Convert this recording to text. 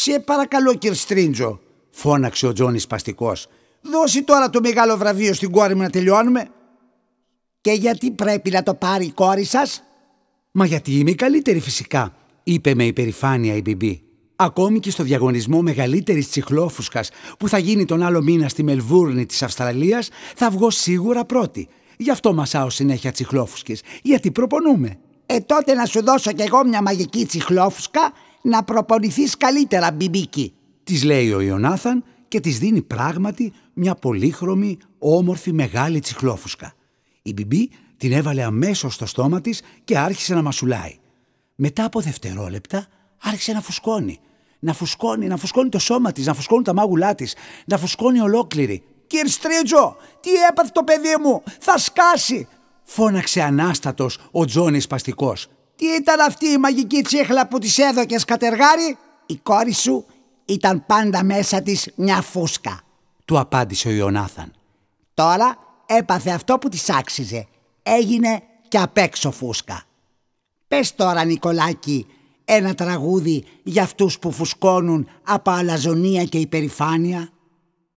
«Σε παρακαλώ, κύριε Στρίντζο», φώναξε ο Τζόνις σπαστικό. «Δώσε τώρα το μεγάλο βραβείο στην κόρη μου να τελειώνουμε». «Και γιατί πρέπει να το πάρει η κόρη σας, Μα γιατί είμαι η καλύτερη φυσικά, είπε με υπερηφάνεια η Μπιμπί. Ακόμη και στο διαγωνισμό μεγαλύτερης τσιχλόφουσκας που θα γίνει τον άλλο μήνα στη Μελβούρνη της Αυστραλίας, θα βγω σίγουρα πρώτη. Γι' αυτό μασάω συνέχεια τσιχλόφουσκες, γιατί προπονούμε. Ε, τότε να σου δώσω κι εγώ μια μαγική τσιχλόφουσκα να προπονηθείς καλύτερα, μπιμπίκι», της λέει ο Ιωνάθαν και της δίνει πράγματι μια πολύχρωμη, όμορφη, μεγάλη τσιχλόφουσκα. Η μπιμπί την έβαλε αμέσως στο στόμα της και άρχισε να μασουλάει. Μετά από δευτερόλεπτα άρχισε να φουσκώνει. Να φουσκώνει, να φουσκώνει το σώμα της, να φουσκώνει τα μάγουλά της, να φουσκώνει ολόκληρη. «Κύριε Στρίτζο, τι έπαθε το παιδί μου, θα σκάσει», φώναξε ανάστατος ο Τζόνι τι ήταν αυτή η μαγική τσίχλα που της έδωκες κατεργάρι. Η κόρη σου ήταν πάντα μέσα της μια φούσκα. Του απάντησε ο Ιωνάθαν. Τώρα έπαθε αυτό που της άξιζε. Έγινε και απ' έξω φούσκα. Πες τώρα Νικολάκη ένα τραγούδι για αυτούς που φουσκώνουν από αλαζονία και υπερηφάνεια.